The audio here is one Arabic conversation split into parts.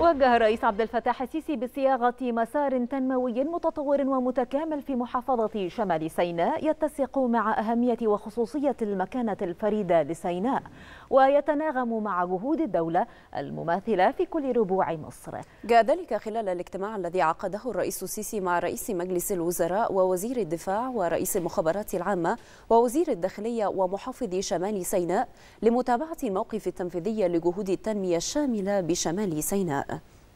وجه الرئيس عبد الفتاح السيسي بصياغة مسار تنموي متطور ومتكامل في محافظة شمال سيناء يتسق مع أهمية وخصوصية المكانة الفريدة لسيناء ويتناغم مع جهود الدولة المماثلة في كل ربوع مصر جاء ذلك خلال الاجتماع الذي عقده الرئيس السيسي مع رئيس مجلس الوزراء ووزير الدفاع ورئيس المخابرات العامة ووزير الداخلية ومحافظ شمال سيناء لمتابعة الموقف التنفيذي لجهود التنمية الشاملة بشمال سيناء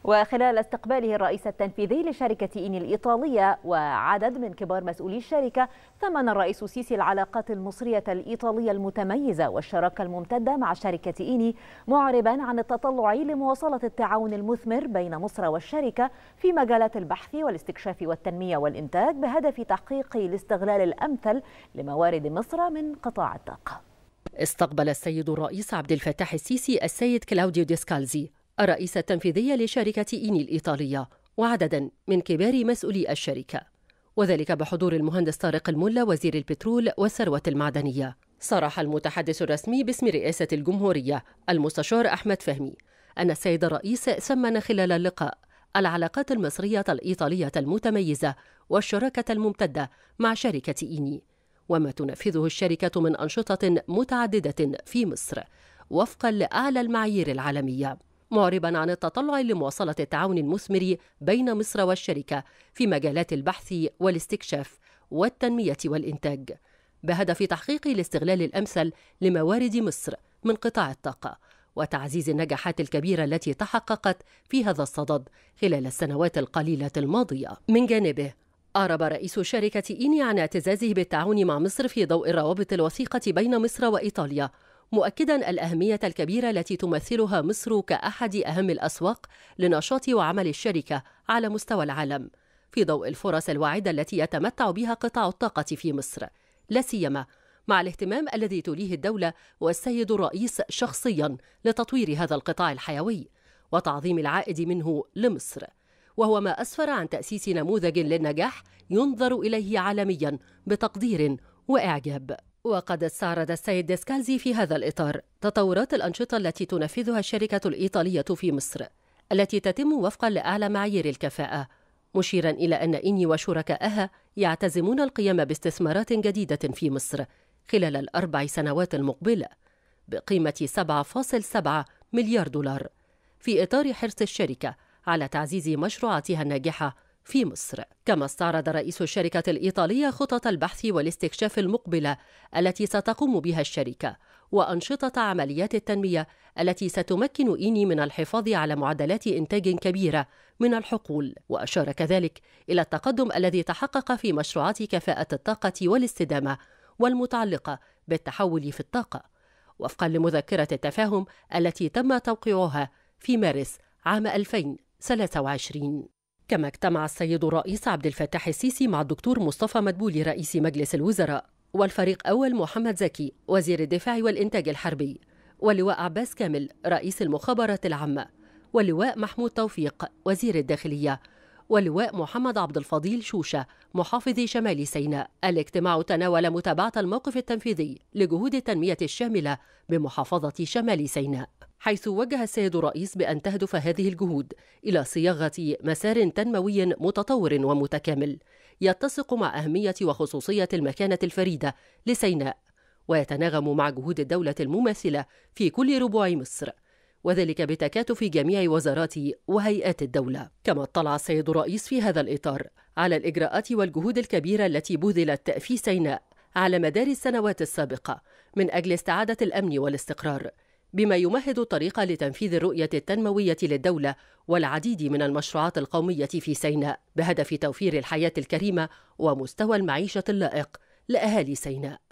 وخلال استقباله الرئيس التنفيذي لشركة إيني الإيطالية وعدد من كبار مسؤولي الشركة ثمن الرئيس السيسي العلاقات المصرية الإيطالية المتميزة والشراكة الممتدة مع شركة إيني معربا عن التطلع لمواصلة التعاون المثمر بين مصر والشركة في مجالات البحث والاستكشاف والتنمية والإنتاج بهدف تحقيق الاستغلال الأمثل لموارد مصر من قطاع الطاقة استقبل السيد الرئيس عبد الفتاح السيسي السيد كلاوديو ديسكالزي الرئيس التنفيذي لشركة إيني الإيطالية وعددا من كبار مسؤولي الشركة وذلك بحضور المهندس طارق الملا وزير البترول والثروة المعدنية صرح المتحدث الرسمي باسم رئاسة الجمهورية المستشار أحمد فهمي أن السيد الرئيس سمن خلال اللقاء العلاقات المصرية الإيطالية المتميزة والشراكة الممتدة مع شركة إيني وما تنفذه الشركة من أنشطة متعددة في مصر وفقا لأعلى المعايير العالمية معربا عن التطلع لمواصلة التعاون المثمر بين مصر والشركة في مجالات البحث والاستكشاف والتنمية والإنتاج بهدف تحقيق الاستغلال الأمثل لموارد مصر من قطاع الطاقة وتعزيز النجاحات الكبيرة التي تحققت في هذا الصدد خلال السنوات القليلة الماضية. من جانبه أعرب رئيس شركة إيني عن اعتزازه بالتعاون مع مصر في ضوء الروابط الوثيقة بين مصر وإيطاليا مؤكدا الأهمية الكبيرة التي تمثلها مصر كأحد أهم الأسواق لنشاط وعمل الشركة على مستوى العالم في ضوء الفرص الواعدة التي يتمتع بها قطاع الطاقة في مصر لا سيما مع الاهتمام الذي توليه الدولة والسيد الرئيس شخصيا لتطوير هذا القطاع الحيوي وتعظيم العائد منه لمصر وهو ما أسفر عن تأسيس نموذج للنجاح ينظر إليه عالميا بتقدير وإعجاب وقد استعرض السيد ديسكالزي في هذا الإطار تطورات الأنشطة التي تنفذها الشركة الإيطالية في مصر التي تتم وفقا لأعلى معايير الكفاءة مشيرا إلى أن إني وشركائها يعتزمون القيام باستثمارات جديدة في مصر خلال الأربع سنوات المقبلة بقيمة 7.7 مليار دولار في إطار حرص الشركة على تعزيز مشروعاتها الناجحة في مصر كما استعرض رئيس الشركة الإيطالية خطط البحث والاستكشاف المقبلة التي ستقوم بها الشركة وأنشطة عمليات التنمية التي ستمكن إيني من الحفاظ على معدلات إنتاج كبيرة من الحقول وأشار كذلك إلى التقدم الذي تحقق في مشروعات كفاءة الطاقة والاستدامة والمتعلقة بالتحول في الطاقة وفقا لمذكرة التفاهم التي تم توقيعها في مارس عام 2023 كما اجتمع السيد الرئيس عبد الفتاح السيسي مع الدكتور مصطفى مدبولي رئيس مجلس الوزراء والفريق أول محمد زكي وزير الدفاع والإنتاج الحربي واللواء عباس كامل رئيس المخابرات العامة واللواء محمود توفيق وزير الداخلية واللواء محمد عبد الفضيل شوشة محافظ شمال سيناء الاجتماع تناول متابعة الموقف التنفيذي لجهود التنمية الشاملة بمحافظة شمال سيناء حيث وجه السيد الرئيس بأن تهدف هذه الجهود إلى صياغة مسار تنموي متطور ومتكامل يتسق مع أهمية وخصوصية المكانة الفريدة لسيناء ويتناغم مع جهود الدولة المماثلة في كل ربوع مصر وذلك بتكاتف جميع وزارات وهيئات الدولة كما اطلع السيد الرئيس في هذا الإطار على الإجراءات والجهود الكبيرة التي بذلت في سيناء على مدار السنوات السابقة من أجل استعادة الأمن والاستقرار بما يمهد الطريق لتنفيذ الرؤية التنموية للدولة والعديد من المشروعات القومية في سيناء بهدف توفير الحياة الكريمة ومستوى المعيشة اللائق لأهالي سيناء